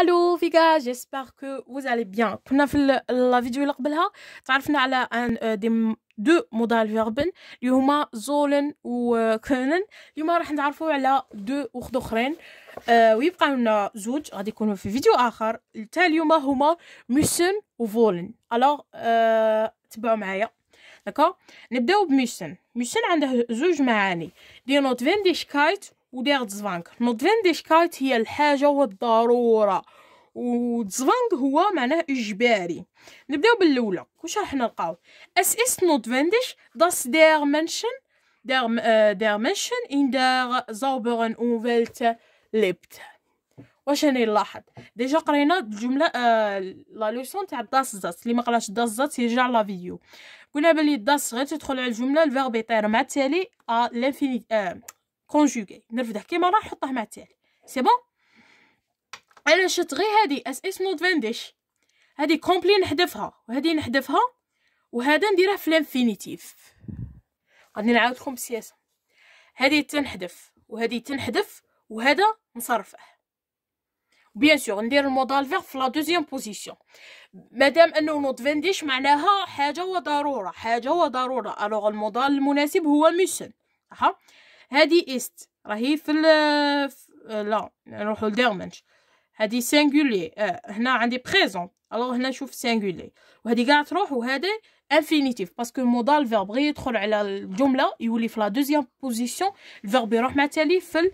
الو فيكا جيسبر كو وز علي بيان كنا في لا فيديو اللي قبلها تعرفنا على ان دي دو مودال فيربن اللي هما زولن وكونن اليوم راح نتعرفوا على دو وخد اخرين ويبقى لنا زوج غادي يكونوا في فيديو اخر تاع اليوم هما ميسن وفولن الوغ تبعوا معايا داكور نبداو بميسن ميسن عنده زوج معاني دي نوت فين دي شكايت ودير تزفانك نوضفين دي هي الحاجة والضرورة وتزفانك هو معناه اجباري نبداو باللولة واش راح نلقاو اس اس نوتفندش داس دير منشن دير دير منشن ان دير زوبرن اون فيلت ليبت واش راني نلاحظ ديجا قرينا الجمله آه لا لوسون تاع داس زات اللي ما قراش داس زات يرجع لا فيديو قلنا بلي داس غير تدخل على الجمله الفيرب يطير مع التالي ا آه كونجوغي نرفده كيما راه حطه مع التالي سي بون انا شت غير هادي اس اس نوت فانديش هادي كومبلي نحذفها وهادي نحذفها وهذا نديرها في الانفينيتيف غادي نعاودكم بالسياسه هادي تنحذف وهادي تنحذف وهذا نصرفه بيان سور ندير المودال فيغ في لا دوزيام بوزيسيون مادام انه نوت فانديش معناها حاجه وضروره حاجه وضروره الوغ المودال المناسب هو ميسن صح هادي است راهي في ال لا نروحو لديرمنش هادي سينغولي آه، هنا عندي بريزون الوغ هنا نشوف سينغولي هادي كاع تروح وهذا انفينيتيف باسكو مودال فيرب غير يدخل على الجمله يولي في لا دوزيام بوزيسيون الفيرب يروح مع تالي في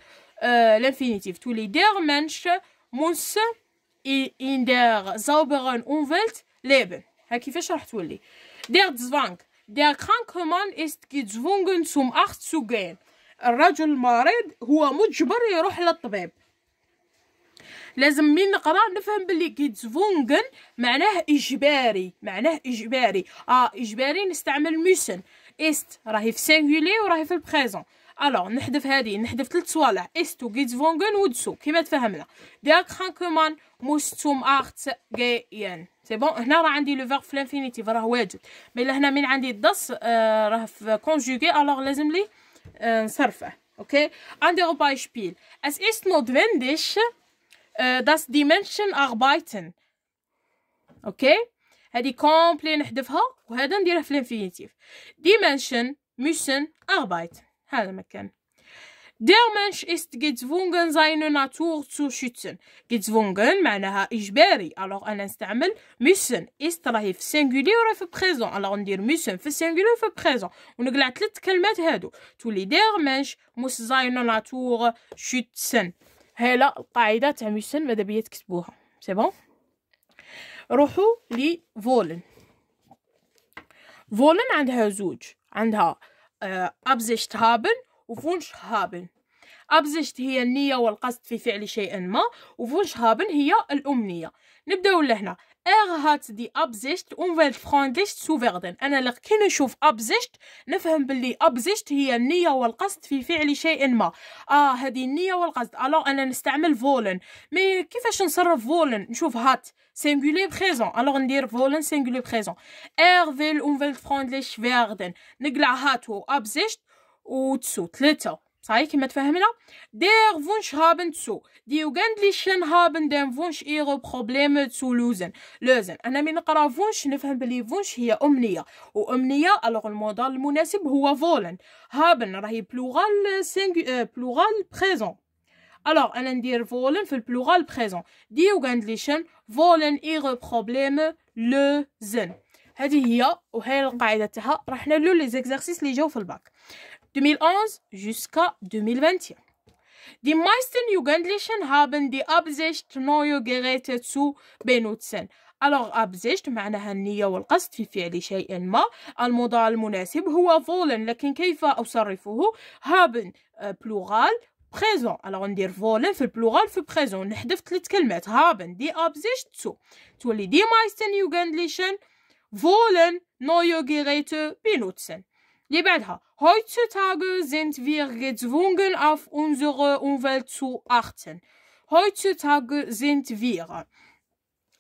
الانفينيتيف تولي دير منش موس in der sauberen Umwelt ليبن ها كيفاش راح تولي؟ Der زفانك Der kranke است كي gezwungen سوم اخت zu الرجل المريض هو مجبر يروح للطبيب لازم من نقرا نفهم باللي كيتزفونغن معناه اجباري معناه اجباري اه اجباري نستعمل موسن است راهي في سينغولي وراهي في البريزون الوغ نحذف هادي نحذف ثلاث صوالع است و ودسو كيما تفهمنا داك خانكمان موستوم ارت جايان سي بون هنا راه عندي لو فيرب في الانفينيتيف راه واجد مي هنا من عندي الدس آه راه في كونجوغي الوغ لازم لي äh, Okay? Andere Beispiel. Es ist notwendig, äh, dass die Menschen arbeiten. Okay? Äh, komplett هذه كومبلي und وهذا نديره في الانفينيتيف Die Menschen müssen arbeiten هذا مكان Der Mensch ist gezwungen seine Natur zu schützen. gezwungen معناها إجباري alors أنا نستعمل müssen ist راهي في singulier ولا في présent alors ندير müssen في singulier وفي présent ونقلع ثلاث كلمات هادو تولي der Mensch muss seine Natur schützen هلا القاعدة تاع müssen ماذا بيا تكتبوها سي بون روحوا لي فولن فولن عندها زوج عندها أبزشت هابن وفونش هابن أبزشت هي النية والقصد في فعل شيء ما وفونش هابن هي الأمنية نبداو لهنا اغ هات دي ابزيشت اون فيل سو فيردن انا كي نشوف ابزيشت نفهم باللي ابزيشت هي النيه والقصد في فعل شيء ما اه هذه النيه والقصد الو انا نستعمل فولن مي كيفاش نصرف فولن نشوف هات سينغولي بريزون الوغ ندير فولن سينغولي بريزون اغ فيل اون فيل فرانديشت فيردن نقلع هات و ابزيشت تسو ثلاثه صحيح كما تفهمنا دير فونش هابن تسو ديو قاند لي شن هابن دان فونش ايغو بخوبليم تسو لوزن لوزن انا من نقرا فونش نفهم بلي فونش هي امنيه وامنيه الوغ المودال المناسب هو فولن هابن راهي بلوغال سينغ بلوغال بريزون الوغ انا ندير فولن في البلوغال بريزون ديو قاند لي شن فولن ايغو بخوبليم لوزن هذه هي وهي القاعده تاعها راح نلو لي زيكزارسيس لي جاو في الباك 2011 jusqu'à 2021. Die meisten Jugendlichen haben die Absicht, neue Geräte zu benutzen. Alors أبزجت معناها النية والقصد في فعل شيء ما المضارع المناسب هو فولن لكن كيف أصرفه هابن بلوغال بريزون الوغ ندير فولن في البلوغال في بريزون نحذف ثلاث كلمات هابن دي أبزجت تو تولي دي مايستن يوغندليشن فولن نويو جيغيتو بينوتسن Lieber heutzutage sind wir gezwungen, auf unsere Umwelt zu achten. Heutzutage sind wir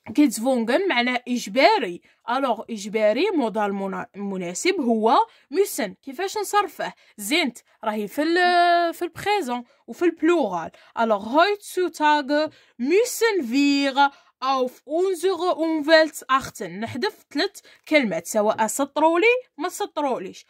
gezwungen, معناه إجباري. Alors, إجباري Modal مناسب هو müssen. كيفاش نصرفه؟ sind. راهي für Präsent und für Plural. البلورال. Alors, heutzutage müssen wir auf unsere Umwelt achten. نحذف ثلاث كلمات سواء سطرولي ما سطروليش.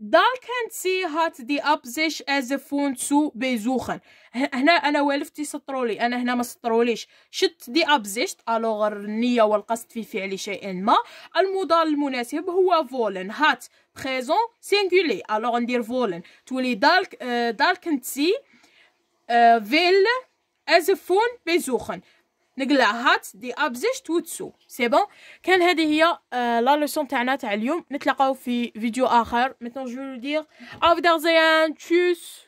Dahl can't see hat die Absicht as von zu besuchen. هنا أنا والفتي سطرولي أنا هنا ما سطروليش شت دي أبزيشت ألوغ النية والقصد في فعل شيء ما المضال المناسب هو فولن هات بريزون سينغولي ألوغ ندير فولن تولي دالك دالك نتسي فيل أزفون بيزوخن نقلع هات دي ابزشت تسو سي بون كان هذه هي لا آه، لوسون تاعنا تاع اليوم نتلاقاو في فيديو اخر ميتون جو دير افدار زيان تشوس